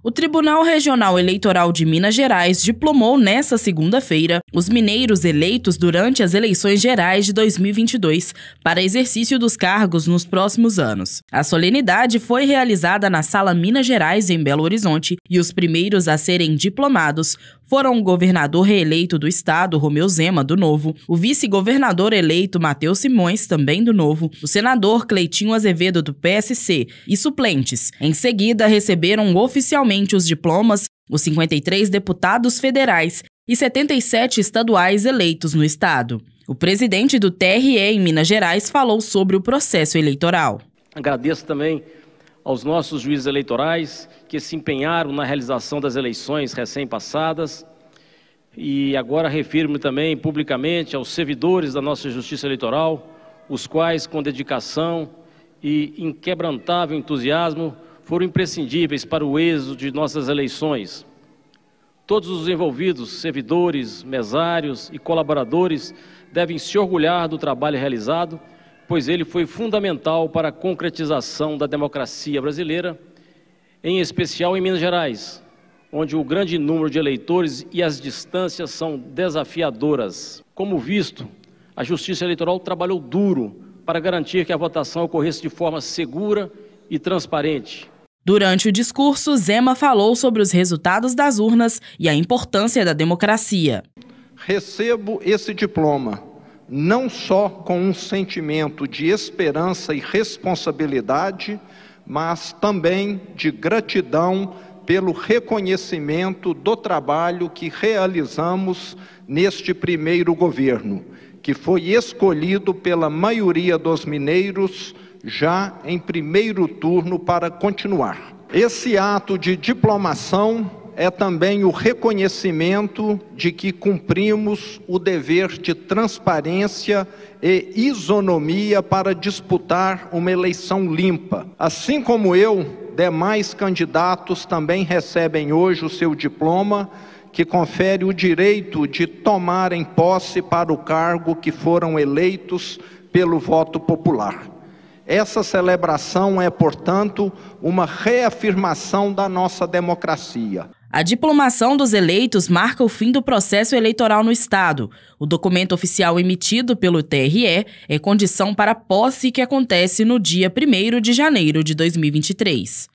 O Tribunal Regional Eleitoral de Minas Gerais diplomou nesta segunda-feira os mineiros eleitos durante as eleições gerais de 2022 para exercício dos cargos nos próximos anos. A solenidade foi realizada na Sala Minas Gerais, em Belo Horizonte, e os primeiros a serem diplomados foram o governador reeleito do estado, Romeu Zema, do Novo, o vice-governador eleito, Matheus Simões, também do Novo, o senador Cleitinho Azevedo, do PSC, e suplentes. Em seguida, receberam oficialmente os diplomas os 53 deputados federais e 77 estaduais eleitos no estado. O presidente do TRE em Minas Gerais falou sobre o processo eleitoral. Agradeço também aos nossos juízes eleitorais que se empenharam na realização das eleições recém-passadas. E agora refiro-me também publicamente aos servidores da nossa Justiça Eleitoral, os quais, com dedicação e inquebrantável entusiasmo, foram imprescindíveis para o êxito de nossas eleições. Todos os envolvidos, servidores, mesários e colaboradores, devem se orgulhar do trabalho realizado pois ele foi fundamental para a concretização da democracia brasileira, em especial em Minas Gerais, onde o grande número de eleitores e as distâncias são desafiadoras. Como visto, a Justiça Eleitoral trabalhou duro para garantir que a votação ocorresse de forma segura e transparente. Durante o discurso, Zema falou sobre os resultados das urnas e a importância da democracia. Recebo esse diploma não só com um sentimento de esperança e responsabilidade, mas também de gratidão pelo reconhecimento do trabalho que realizamos neste primeiro governo, que foi escolhido pela maioria dos mineiros já em primeiro turno para continuar. Esse ato de diplomação é também o reconhecimento de que cumprimos o dever de transparência e isonomia para disputar uma eleição limpa. Assim como eu, demais candidatos também recebem hoje o seu diploma, que confere o direito de tomarem posse para o cargo que foram eleitos pelo voto popular. Essa celebração é, portanto, uma reafirmação da nossa democracia. A diplomação dos eleitos marca o fim do processo eleitoral no Estado. O documento oficial emitido pelo TRE é condição para a posse que acontece no dia 1 de janeiro de 2023.